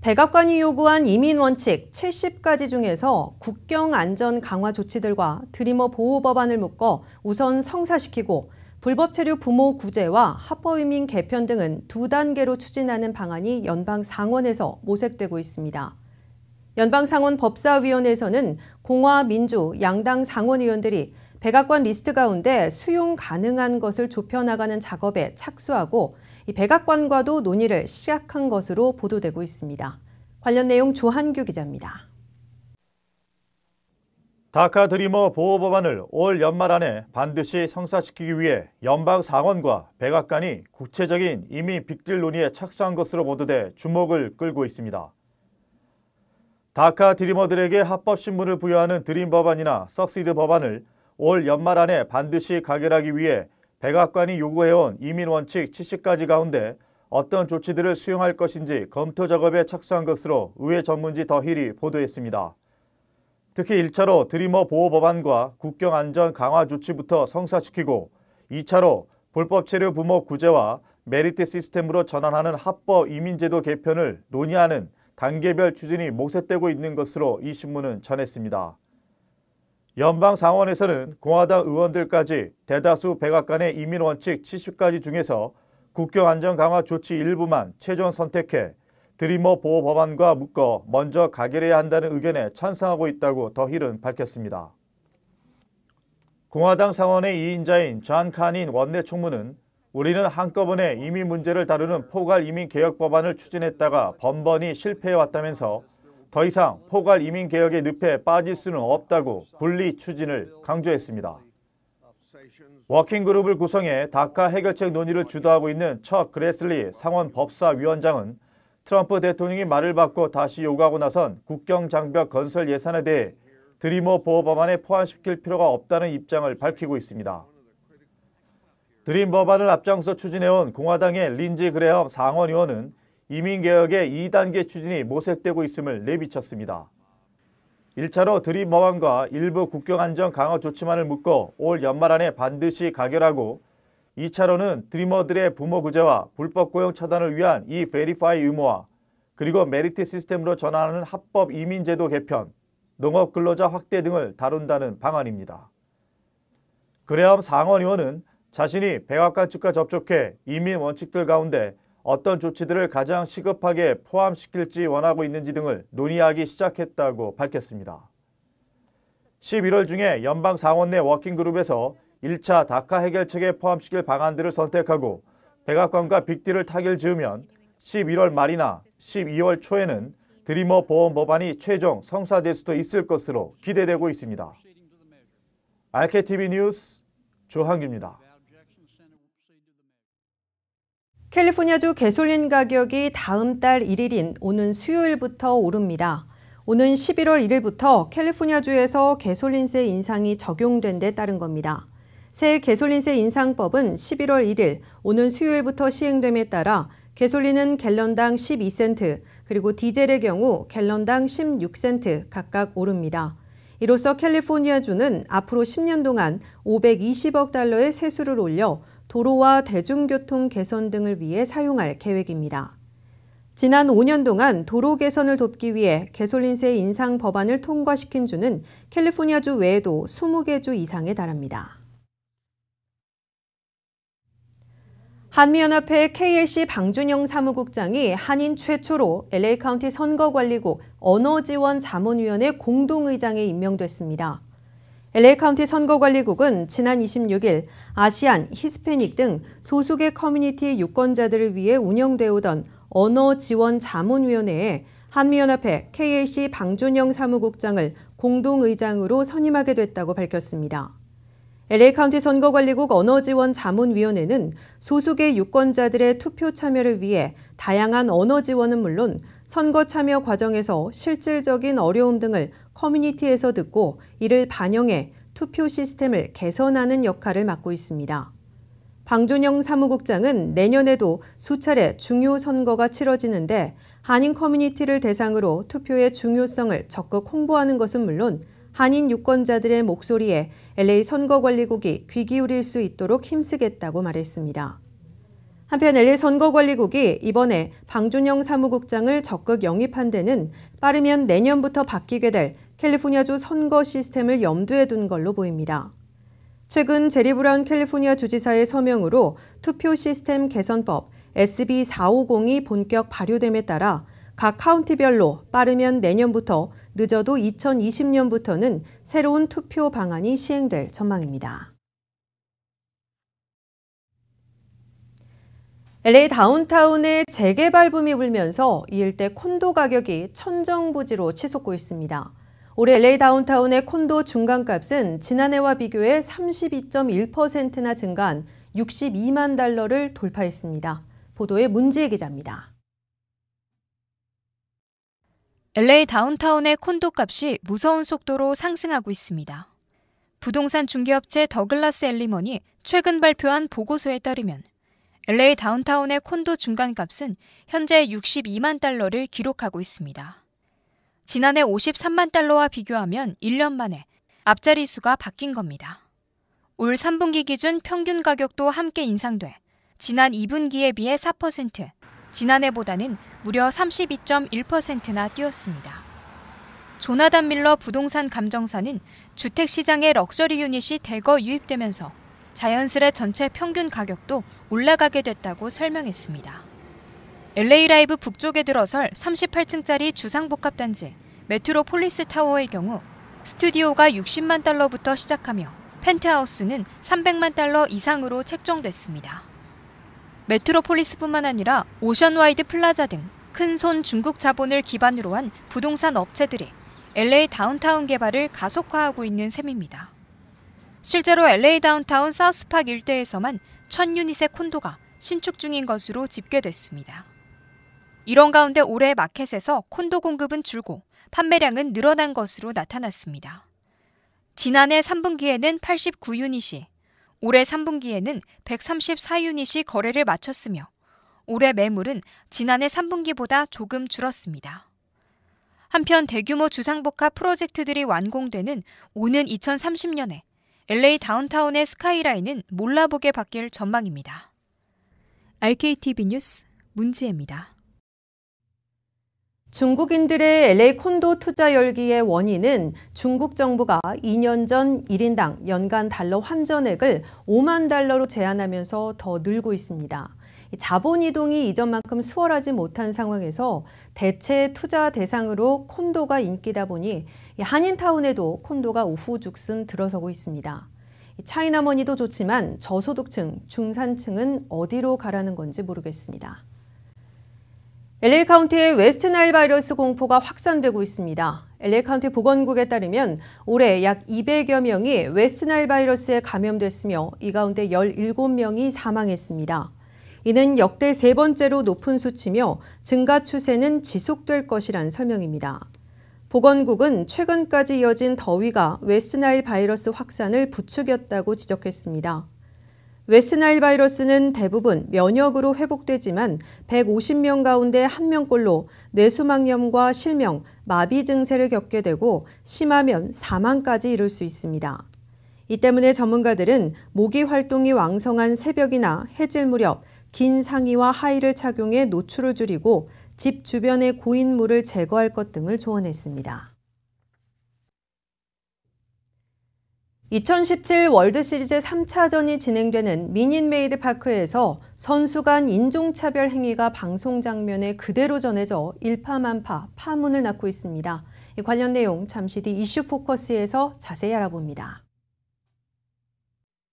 백악관이 요구한 이민 원칙 70가지 중에서 국경 안전 강화 조치들과 드리머 보호 법안을 묶어 우선 성사시키고 불법 체류 부모 구제와 합법 이민 개편 등은 두 단계로 추진하는 방안이 연방 상원에서 모색되고 있습니다. 연방 상원 법사위원회에서는 공화 민주 양당 상원의원들이 백악관 리스트 가운데 수용 가능한 것을 좁혀나가는 작업에 착수하고 이 백악관과도 논의를 시작한 것으로 보도되고 있습니다. 관련 내용 조한규 기자입니다. 다카 드리머 보호 법안을 올 연말 안에 반드시 성사시키기 위해 연방 상원과 백악관이 구체적인 이미 빅딜 논의에 착수한 것으로 보도돼 주목을 끌고 있습니다. 다카 드리머들에게 합법신문을 부여하는 드림 법안이나 석시드 법안을 올 연말 안에 반드시 가결하기 위해 백악관이 요구해온 이민원칙 70가지 가운데 어떤 조치들을 수용할 것인지 검토 작업에 착수한 것으로 의회 전문지 더 힐이 보도했습니다. 특히 1차로 드리머 보호 법안과 국경 안전 강화 조치부터 성사시키고 2차로 불법 체류 부모 구제와 메리트 시스템으로 전환하는 합법 이민제도 개편을 논의하는 단계별 추진이 모색되고 있는 것으로 이 신문은 전했습니다. 연방 상원에서는 공화당 의원들까지 대다수 백악관의 이민 원칙 70가지 중에서 국경 안전 강화 조치 일부만 최종 선택해 드리머 보호 법안과 묶어 먼저 가결해야 한다는 의견에 찬성하고 있다고 더 힐은 밝혔습니다. 공화당 상원의 2인자인 존 카닌 원내 총무는 우리는 한꺼번에 이민 문제를 다루는 포괄 이민 개혁 법안을 추진했다가 번번이 실패해왔다면서 더 이상 포괄 이민 개혁의 늪에 빠질 수는 없다고 분리 추진을 강조했습니다. 워킹그룹을 구성해 다카 해결책 논의를 주도하고 있는 첫 그레슬리 상원 법사위원장은 트럼프 대통령이 말을 받고 다시 요구하고 나선 국경장벽 건설 예산에 대해 드리머 보호법안에 포함시킬 필요가 없다는 입장을 밝히고 있습니다. 드림 법안을 앞장서 추진해온 공화당의 린지 그레엄 상원의원은 이민개혁의 2단계 추진이 모색되고 있음을 내비쳤습니다. 1차로 드립 법안과 일부 국경안정 강화 조치만을 묶어 올 연말 안에 반드시 가결하고 2차로는 드리머들의 부모 구제와 불법 고용 차단을 위한 이 베리파이 의무화 그리고 메리트 시스템으로 전환하는 합법 이민제도 개편, 농업 근로자 확대 등을 다룬다는 방안입니다. 그래엄 상원 의원은 자신이 백악관 측과 접촉해 이민 원칙들 가운데 어떤 조치들을 가장 시급하게 포함시킬지 원하고 있는지 등을 논의하기 시작했다고 밝혔습니다. 11월 중에 연방 상원 내 워킹그룹에서 1차 다카 해결책에 포함시킬 방안들을 선택하고 백악관과 빅딜을 타결 지으면 11월 말이나 12월 초에는 드리머 보험 법안이 최종 성사될 수도 있을 것으로 기대되고 있습니다. RKTV 뉴스 조항규입니다. 캘리포니아주 개솔린 가격이 다음 달 1일인 오는 수요일부터 오릅니다. 오는 11월 1일부터 캘리포니아주에서 개솔린세 인상이 적용된 데 따른 겁니다. 새 개솔린세 인상법은 11월 1일 오는 수요일부터 시행됨에 따라 개솔린은 갤런당 12센트, 그리고 디젤의 경우 갤런당 16센트 각각 오릅니다. 이로써 캘리포니아주는 앞으로 10년 동안 520억 달러의 세수를 올려 도로와 대중교통 개선 등을 위해 사용할 계획입니다. 지난 5년 동안 도로 개선을 돕기 위해 개솔린세 인상 법안을 통과시킨 주는 캘리포니아주 외에도 20개 주 이상에 달합니다. 한미연합회 KLC 방준영 사무국장이 한인 최초로 LA 카운티 선거관리국 언어지원 자문위원회 공동의장에 임명됐습니다. LA카운티 선거관리국은 지난 26일 아시안, 히스패닉 등 소수계 커뮤니티 유권자들을 위해 운영되어 오던 언어지원자문위원회에 한미연합회 KAC 방준영 사무국장을 공동의장으로 선임하게 됐다고 밝혔습니다. LA카운티 선거관리국 언어지원자문위원회는 소수계 유권자들의 투표 참여를 위해 다양한 언어 지원은 물론 선거 참여 과정에서 실질적인 어려움 등을 커뮤니티에서 듣고 이를 반영해 투표 시스템을 개선하는 역할을 맡고 있습니다. 방준영 사무국장은 내년에도 수차례 중요 선거가 치러지는데 한인 커뮤니티를 대상으로 투표의 중요성을 적극 홍보하는 것은 물론 한인 유권자들의 목소리에 LA 선거관리국이 귀 기울일 수 있도록 힘쓰겠다고 말했습니다. 한편 LA 선거관리국이 이번에 방준영 사무국장을 적극 영입한 데는 빠르면 내년부터 바뀌게 될 캘리포니아주 선거 시스템을 염두에 둔 걸로 보입니다. 최근 제리 브라운 캘리포니아 주지사의 서명으로 투표 시스템 개선법 SB 450이 본격 발효됨에 따라 각 카운티별로 빠르면 내년부터 늦어도 2020년부터는 새로운 투표 방안이 시행될 전망입니다. LA 다운타운의 재개발 붐이 불면서 이 일대 콘도 가격이 천정부지로 치솟고 있습니다. 올해 LA 다운타운의 콘도 중간값은 지난해와 비교해 32.1%나 증가한 62만 달러를 돌파했습니다. 보도에 문지혜 기자입니다. LA 다운타운의 콘도 값이 무서운 속도로 상승하고 있습니다. 부동산 중개업체 더글라스 엘리먼이 최근 발표한 보고서에 따르면 LA 다운타운의 콘도 중간값은 현재 62만 달러를 기록하고 있습니다. 지난해 53만 달러와 비교하면 1년 만에 앞자리 수가 바뀐 겁니다. 올 3분기 기준 평균 가격도 함께 인상돼 지난 2분기에 비해 4%, 지난해보다는 무려 32.1%나 뛰었습니다. 조나단 밀러 부동산 감정사는 주택시장에 럭셔리 유닛이 대거 유입되면서 자연스레 전체 평균 가격도 올라가게 됐다고 설명했습니다. LA 라이브 북쪽에 들어설 38층짜리 주상복합단지 메트로폴리스 타워의 경우 스튜디오가 60만 달러부터 시작하며 펜트하우스는 300만 달러 이상으로 책정됐습니다. 메트로폴리스뿐만 아니라 오션와이드 플라자 등 큰 손 중국 자본을 기반으로 한 부동산 업체들이 LA 다운타운 개발을 가속화하고 있는 셈입니다. 실제로 LA 다운타운 사우스팍 일대에서만 1000유닛의 콘도가 신축 중인 것으로 집계됐습니다. 이런 가운데 올해 마켓에서 콘도 공급은 줄고 판매량은 늘어난 것으로 나타났습니다. 지난해 3분기에는 89유닛이, 올해 3분기에는 134유닛이 거래를 마쳤으며 올해 매물은 지난해 3분기보다 조금 줄었습니다. 한편 대규모 주상복합 프로젝트들이 완공되는 오는 2030년에 LA 다운타운의 스카이라인은 몰라보게 바뀔 전망입니다. RKTV 뉴스 문지혜입니다. 중국인들의 LA 콘도 투자 열기의 원인은 중국 정부가 2년 전 1인당 연간 달러 환전액을 5만 달러로 제한하면서 더 늘고 있습니다. 자본 이동이 이전만큼 수월하지 못한 상황에서 대체 투자 대상으로 콘도가 인기다 보니 한인타운에도 콘도가 우후죽순 들어서고 있습니다. 차이나머니도 좋지만 저소득층, 중산층은 어디로 가라는 건지 모르겠습니다. LA 카운티의 웨스트 나일 바이러스 공포가 확산되고 있습니다. LA 카운티 보건국에 따르면 올해 약 200여 명이 웨스트 나일 바이러스에 감염됐으며 이 가운데 17명이 사망했습니다. 이는 역대 세 번째로 높은 수치며 증가 추세는 지속될 것이란 설명입니다. 보건국은 최근까지 이어진 더위가 웨스트 나일 바이러스 확산을 부추겼다고 지적했습니다. 웨스나일 바이러스는 대부분 면역으로 회복되지만 150명 가운데 1명꼴로 뇌수막염과 실명, 마비 증세를 겪게 되고 심하면 사망까지 이룰수 있습니다. 이 때문에 전문가들은 모기 활동이 왕성한 새벽이나 해질 무렵 긴 상의와 하의를 착용해 노출을 줄이고 집 주변의 고인물을 제거할 것 등을 조언했습니다. 2017 월드시리즈 3차전이 진행되는 미닛메이드 파크에서 선수 간 인종차별 행위가 방송 장면에 그대로 전해져 일파만파 파문을 낳고 있습니다. 관련 내용 잠시 뒤 이슈 포커스에서 자세히 알아봅니다.